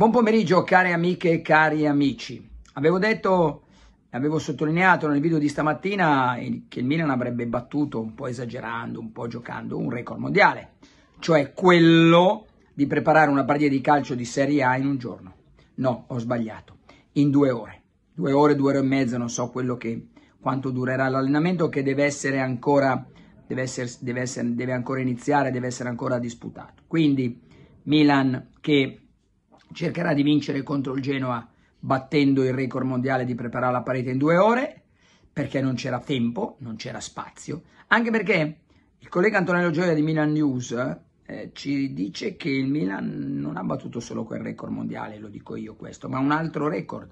Buon pomeriggio care amiche e cari amici. Avevo detto, avevo sottolineato nel video di stamattina eh, che il Milan avrebbe battuto, un po' esagerando, un po' giocando, un record mondiale, cioè quello di preparare una partita di calcio di Serie A in un giorno. No, ho sbagliato, in due ore. Due ore, due ore e mezza, non so quello che, quanto durerà l'allenamento che deve essere ancora, deve, essere, deve, essere, deve ancora iniziare, deve essere ancora disputato. Quindi Milan che cercherà di vincere contro il Genoa battendo il record mondiale di preparare la parete in due ore, perché non c'era tempo, non c'era spazio, anche perché il collega Antonello Gioia di Milan News eh, ci dice che il Milan non ha battuto solo quel record mondiale, lo dico io questo, ma un altro record.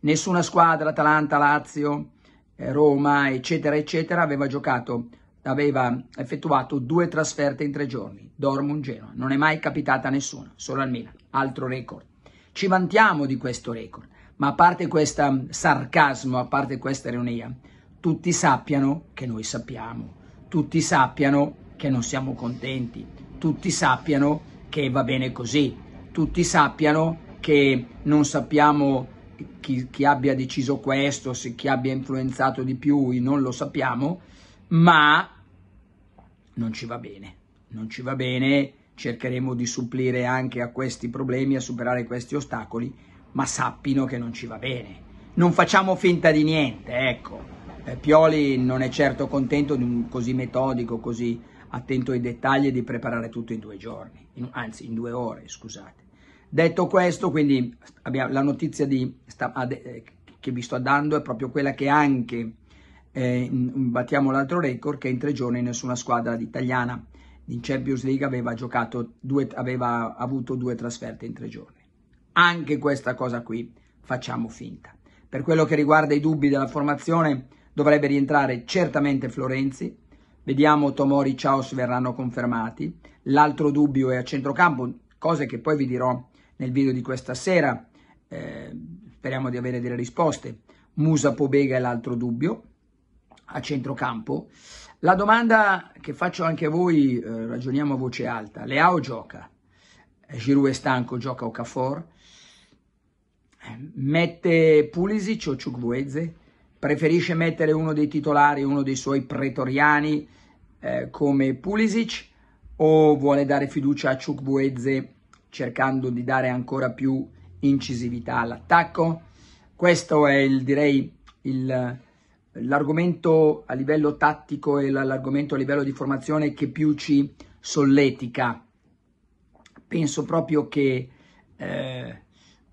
Nessuna squadra, Atalanta, Lazio, eh, Roma, eccetera, eccetera, aveva giocato, aveva effettuato due trasferte in tre giorni, Dortmund, Genoa. Non è mai capitata a nessuno, solo al Milan altro record. Ci vantiamo di questo record, ma a parte questo mm, sarcasmo, a parte questa ironia, tutti sappiano che noi sappiamo, tutti sappiano che non siamo contenti, tutti sappiano che va bene così, tutti sappiano che non sappiamo chi, chi, abbia deciso questo, se chi abbia influenzato di più, non lo sappiamo, ma non ci va bene, non ci va bene cercheremo di supplire anche a questi problemi, a superare questi ostacoli, ma sappino che non ci va bene. Non facciamo finta di niente, ecco. Eh, Pioli non è certo contento di un così metodico, così attento ai dettagli di preparare tutto in due giorni, in, anzi in due ore, scusate. Detto questo, quindi la notizia di, sta, eh, che vi sto dando è proprio quella che anche, eh, battiamo l'altro record, che in tre giorni nessuna squadra italiana in Champions League aveva, giocato due, aveva avuto due trasferte in tre giorni. Anche questa cosa qui facciamo finta. Per quello che riguarda i dubbi della formazione dovrebbe rientrare certamente Florenzi, vediamo Tomori e Chaos verranno confermati, l'altro dubbio è a centrocampo, cose che poi vi dirò nel video di questa sera, eh, speriamo di avere delle risposte, Musa Pobega è l'altro dubbio, a centrocampo, la domanda che faccio anche a voi, eh, ragioniamo a voce alta, Leao gioca, eh, Giroud è stanco, gioca Okafor, eh, mette Pulisic o Ciugvueze, preferisce mettere uno dei titolari, uno dei suoi pretoriani eh, come Pulisic o vuole dare fiducia a Ciugvueze cercando di dare ancora più incisività all'attacco? Questo è il, direi, il l'argomento a livello tattico e l'argomento a livello di formazione che più ci solletica. Penso proprio che eh,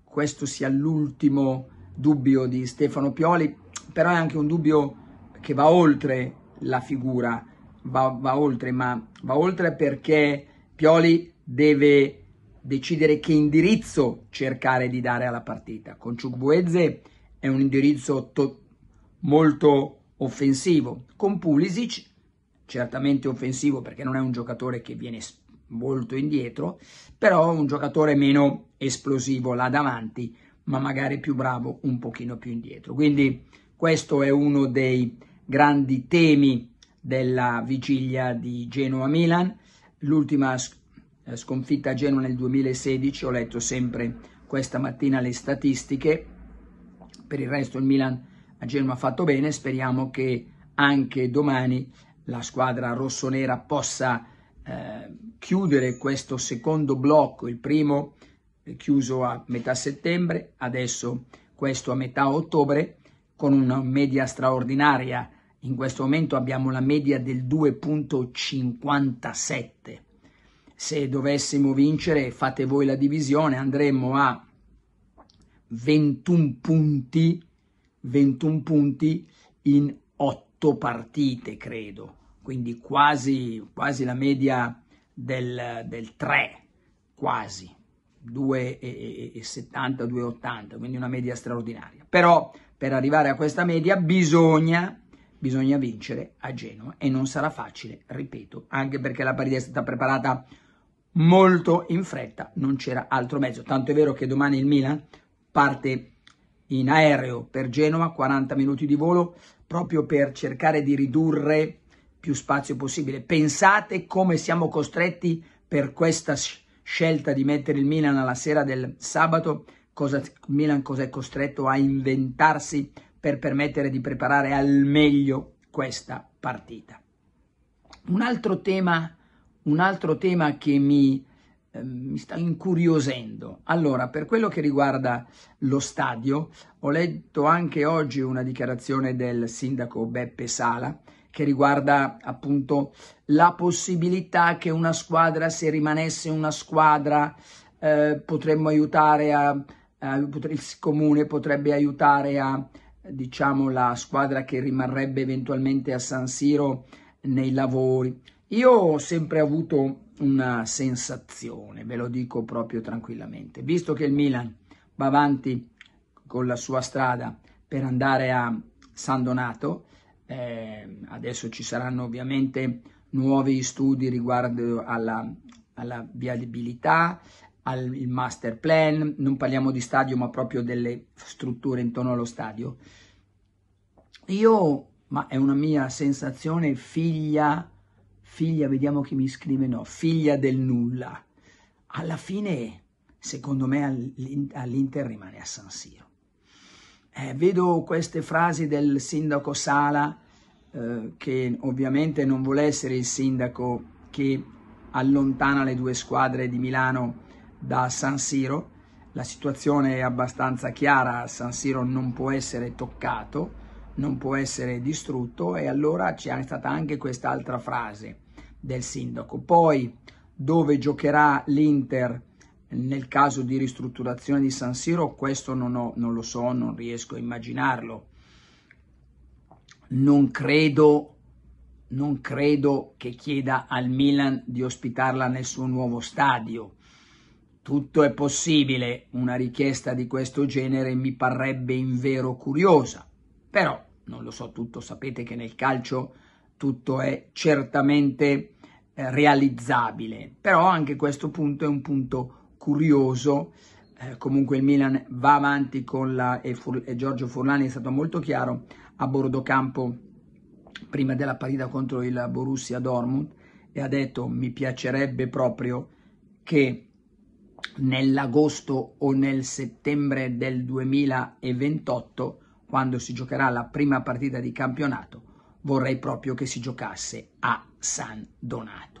questo sia l'ultimo dubbio di Stefano Pioli, però è anche un dubbio che va oltre la figura, va, va oltre, ma va oltre perché Pioli deve decidere che indirizzo cercare di dare alla partita. Con Ciugbuezze è un indirizzo to- molto offensivo, con Pulisic, certamente offensivo perché non è un giocatore che viene molto indietro, però un giocatore meno esplosivo là davanti, ma magari più bravo un pochino più indietro. Quindi questo è uno dei grandi temi della vigilia di Genoa-Milan. L'ultima eh, sconfitta a Genoa nel 2016, ho letto sempre questa mattina le statistiche, per il resto il Milan a Genova ha fatto bene, speriamo che anche domani la squadra rossonera possa eh, chiudere questo secondo blocco, il primo è chiuso a metà settembre, adesso questo a metà ottobre, con una media straordinaria. In questo momento abbiamo la media del 2.57. Se dovessimo vincere, fate voi la divisione, andremmo a 21 punti 21 punti in 8 partite, credo, quindi quasi, quasi la media del, del 3, quasi, 2,70, 2,80, quindi una media straordinaria. Però per arrivare a questa media bisogna, bisogna vincere a Genova e non sarà facile, ripeto, anche perché la partita è stata preparata molto in fretta, non c'era altro mezzo. Tanto è vero che domani il Milan parte in aereo per Genova, 40 minuti di volo, proprio per cercare di ridurre più spazio possibile. Pensate come siamo costretti per questa scelta di mettere il Milan alla sera del sabato, cosa, Milan cosa è costretto a inventarsi per permettere di preparare al meglio questa partita. Un altro tema, un altro tema che mi Ehm, mi sta incuriosendo. Allora, per quello che riguarda lo stadio, ho letto anche oggi una dichiarazione del sindaco Beppe Sala che riguarda appunto la possibilità che una squadra, se rimanesse una squadra, eh, potremmo aiutare a, a, il comune potrebbe aiutare a, diciamo, la squadra che rimarrebbe eventualmente a San Siro nei lavori. Io ho sempre avuto una sensazione, ve lo dico proprio tranquillamente. Visto che il Milan va avanti con la sua strada per andare a San Donato, eh, adesso ci saranno ovviamente nuovi studi riguardo alla, alla viabilità, al master plan, non parliamo di stadio ma proprio delle strutture intorno allo stadio. Io, ma è una mia sensazione figlia figlia, vediamo chi mi scrive, no, figlia del nulla. Alla fine, secondo me, all'Inter rimane a San Siro. Eh, vedo queste frasi del sindaco Sala, eh, che ovviamente non vuole essere il sindaco che allontana le due squadre di Milano da San Siro. La situazione è abbastanza chiara, San Siro non può essere toccato, non può essere distrutto e allora c'è stata anche quest'altra frase del sindaco. Poi dove giocherà l'Inter nel caso di ristrutturazione di San Siro, questo non, ho, non lo so, non riesco a immaginarlo. Non credo, non credo che chieda al Milan di ospitarla nel suo nuovo stadio. Tutto è possibile, una richiesta di questo genere mi parrebbe invero curiosa, però non lo so tutto, sapete che nel calcio tutto è certamente eh, realizzabile, però anche questo punto è un punto curioso, eh, comunque il Milan va avanti con la, e, Fur, e Giorgio Furlani è stato molto chiaro, a bordo campo prima della partita contro il Borussia Dortmund e ha detto mi piacerebbe proprio che nell'agosto o nel settembre del 2028, quando si giocherà la prima partita di campionato, vorrei proprio che si giocasse a San Donato.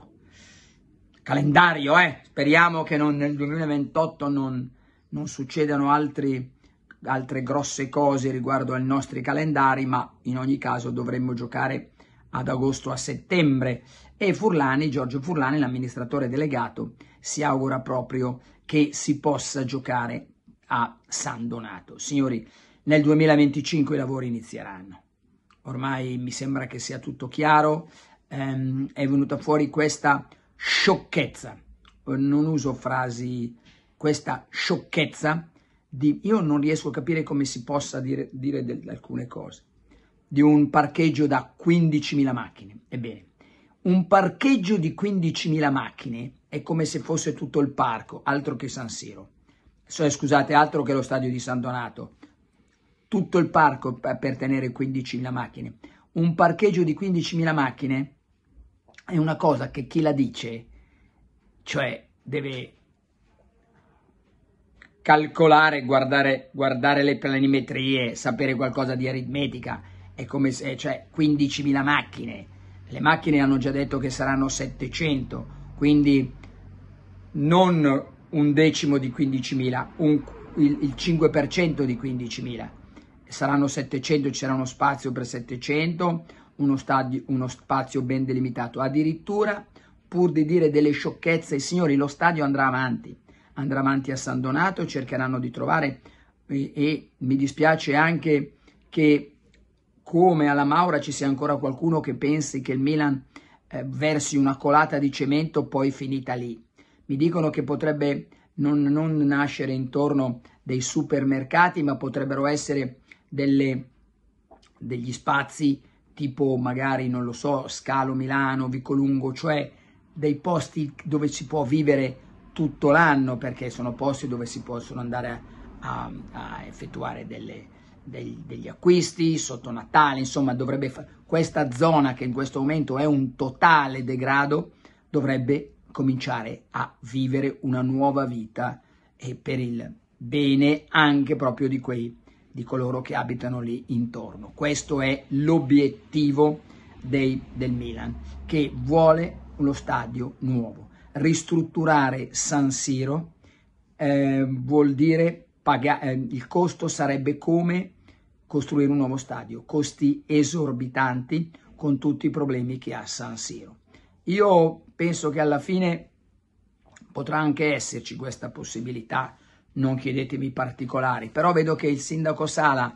Calendario, eh? Speriamo che non, nel 2028 non, non succedano altri, altre grosse cose riguardo ai nostri calendari, ma in ogni caso dovremmo giocare ad agosto a settembre e Furlani, Giorgio Furlani, l'amministratore delegato, si augura proprio che si possa giocare a San Donato. Signori, nel 2025 i lavori inizieranno ormai mi sembra che sia tutto chiaro, ehm, è venuta fuori questa sciocchezza, non uso frasi, questa sciocchezza di io non riesco a capire come si possa dire, dire del, alcune cose, di un parcheggio da 15.000 macchine. Ebbene, un parcheggio di 15.000 macchine è come se fosse tutto il parco, altro che San Siro. Eh, scusate, altro che lo stadio di San Donato tutto il parco per tenere 15.000 macchine. Un parcheggio di 15.000 macchine è una cosa che chi la dice, cioè deve calcolare, guardare, guardare le planimetrie, sapere qualcosa di aritmetica, è come se, cioè 15.000 macchine, le macchine hanno già detto che saranno 700, quindi non un decimo di 15.000, un, il, il 5% di 15.000, saranno 700, ci sarà uno spazio per 700, uno, stadio, uno spazio ben delimitato. Addirittura, pur di dire delle sciocchezze, signori, lo stadio andrà avanti, andrà avanti a San Donato, cercheranno di trovare e, e mi dispiace anche che come alla Maura ci sia ancora qualcuno che pensi che il Milan eh, versi una colata di cemento poi finita lì. Mi dicono che potrebbe non, non nascere intorno dei supermercati, ma potrebbero essere delle, degli spazi tipo magari, non lo so, Scalo Milano, Vicolungo, cioè dei posti dove si può vivere tutto l'anno perché sono posti dove si possono andare a, a effettuare delle, degli, degli, acquisti sotto Natale, insomma dovrebbe questa zona che in questo momento è un totale degrado dovrebbe cominciare a vivere una nuova vita e per il bene anche proprio di quei di coloro che abitano lì intorno. Questo è l'obiettivo dei, del Milan, che vuole uno stadio nuovo. Ristrutturare San Siro eh, vuol dire pagare, eh, il costo sarebbe come costruire un nuovo stadio, costi esorbitanti con tutti i problemi che ha San Siro. Io penso che alla fine potrà anche esserci questa possibilità non chiedetemi particolari, però vedo che il sindaco Sala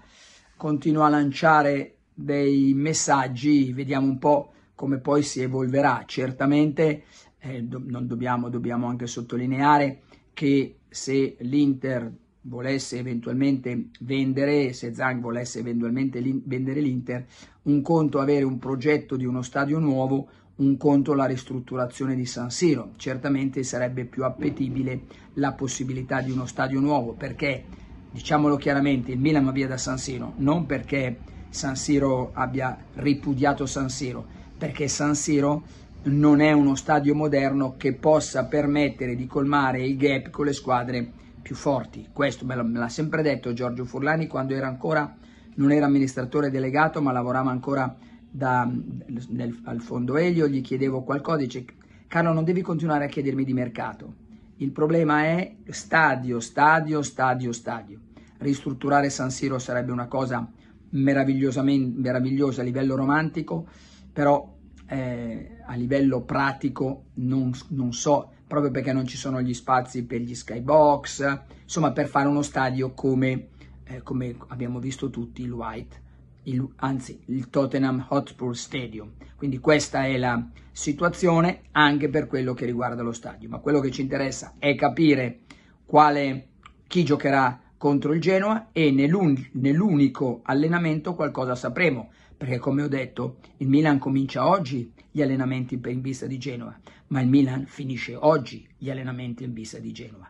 continua a lanciare dei messaggi, vediamo un po' come poi si evolverà. Certamente eh, do non dobbiamo, dobbiamo anche sottolineare che se l'Inter volesse eventualmente vendere, se Zang volesse eventualmente vendere l'Inter, un conto avere un progetto di uno stadio nuovo, un conto la ristrutturazione di San Siro. Certamente sarebbe più appetibile la possibilità di uno stadio nuovo perché, diciamolo chiaramente, il Milan va via da San Siro, non perché San Siro abbia ripudiato San Siro, perché San Siro non è uno stadio moderno che possa permettere di colmare il gap con le squadre più forti. Questo me l'ha sempre detto Giorgio Furlani quando era ancora, non era amministratore delegato ma lavorava ancora da, del, al fondo Elio, gli chiedevo qualcosa, dice Carlo non devi continuare a chiedermi di mercato, il problema è stadio, stadio, stadio, stadio. Ristrutturare San Siro sarebbe una cosa meravigliosa a livello romantico, però eh, a livello pratico non, non, so, proprio perché non ci sono gli spazi per gli skybox, insomma per fare uno stadio come, eh, come abbiamo visto tutti il White il, anzi il Tottenham Hotspur Stadium. Quindi questa è la situazione anche per quello che riguarda lo stadio. Ma quello che ci interessa è capire quale, chi giocherà contro il Genoa e nell'unico allenamento qualcosa sapremo. Perché come ho detto il Milan comincia oggi gli allenamenti in vista di Genova, ma il Milan finisce oggi gli allenamenti in vista di Genova.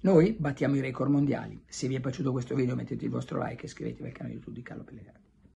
Noi battiamo i record mondiali. Se vi è piaciuto questo video mettete il vostro like e iscrivetevi al canale YouTube di Carlo Pellegrini.